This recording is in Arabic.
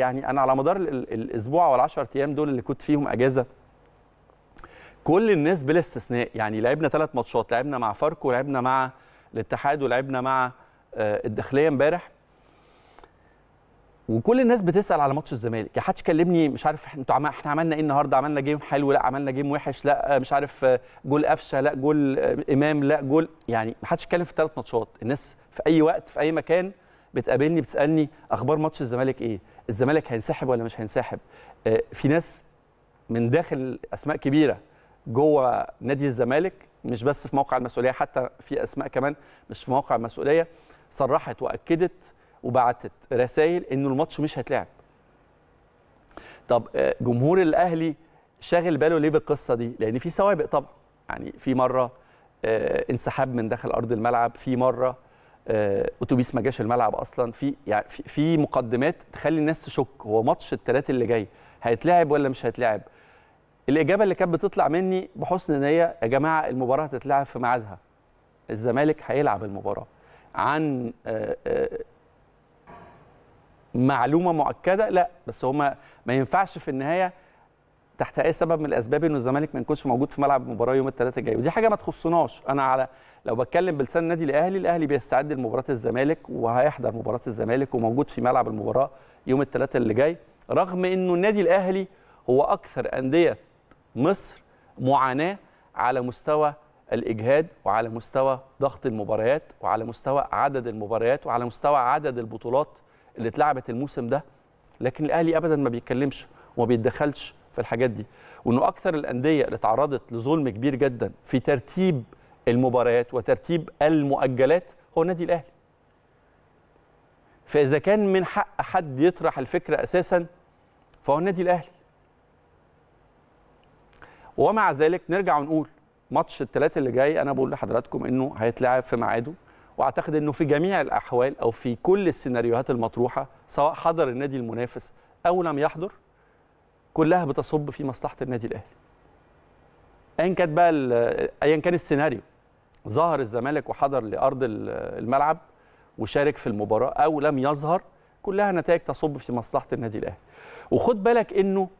يعني انا على مدار الاسبوع ال 10 ايام دول اللي كنت فيهم اجازه كل الناس بلا استثناء يعني لعبنا ثلاث ماتشات لعبنا مع فاركو لعبنا مع الاتحاد ولعبنا مع آه، الداخليه امبارح وكل الناس بتسال على ماتش الزمالك يا يعني حدش كلمني مش عارف انتوا احنا عملنا ايه النهارده عملنا جيم حلو لا عملنا جيم وحش لا مش عارف آه، جول قفشه لا جول آه، امام لا جول يعني ما حدش اتكلم في الثلاث ماتشات الناس في اي وقت في اي مكان بتقابلني بتسالني اخبار ماتش الزمالك ايه الزمالك هينسحب ولا مش هينسحب آه، في ناس من داخل اسماء كبيره جوه نادي الزمالك مش بس في موقع المسؤوليه حتى في اسماء كمان مش في موقع المسؤوليه صرحت واكدت وبعتت رسائل انه الماتش مش هيتلعب طب آه، جمهور الاهلي شاغل باله ليه بالقصه دي لان في سوابق طبعا يعني في مره آه، انسحاب من داخل ارض الملعب في مره آه، اتوبيس ما جاش الملعب اصلا في يعني في مقدمات تخلي الناس تشك هو ماتش الثلاث اللي جاي هيتلعب ولا مش هيتلعب الاجابه اللي كانت بتطلع مني بحسن نيه يا جماعه المباراه هتتلعب في ميعادها الزمالك هيلعب المباراه عن آه، آه، معلومه مؤكده لا بس هما ما ينفعش في النهايه تحت اي سبب من الاسباب انه الزمالك ما يكونش موجود في ملعب المباراه يوم الثلاثاء الجاي ودي حاجه ما تخصناش انا على لو بتكلم بلسان النادي الاهلي الاهلي بيستعد لمباراه الزمالك وهيحضر مباراه الزمالك وموجود في ملعب المباراه يوم الثلاثاء اللي جاي رغم انه النادي الاهلي هو اكثر انديه مصر معاناه على مستوى الاجهاد وعلى مستوى ضغط المباريات وعلى مستوى عدد المباريات وعلى مستوى عدد البطولات اللي اتلعبت الموسم ده لكن الاهلي ابدا ما بيتكلمش وما بيتدخلش في الحاجات دي وانه اكثر الانديه اللي تعرضت لظلم كبير جدا في ترتيب المباريات وترتيب المؤجلات هو النادي الاهلي فاذا كان من حق حد يطرح الفكره اساسا فهو النادي الاهلي ومع ذلك نرجع ونقول ماتش الثلاث اللي جاي انا بقول لحضراتكم انه هيتلعب في ميعاده واعتقد انه في جميع الاحوال او في كل السيناريوهات المطروحه سواء حضر النادي المنافس او لم يحضر كلها بتصب في مصلحه النادي الاهلي ايا كان بقى ايا كان السيناريو ظهر الزمالك وحضر لارض الملعب وشارك في المباراه او لم يظهر كلها نتائج تصب في مصلحه النادي الاهلي وخد بالك انه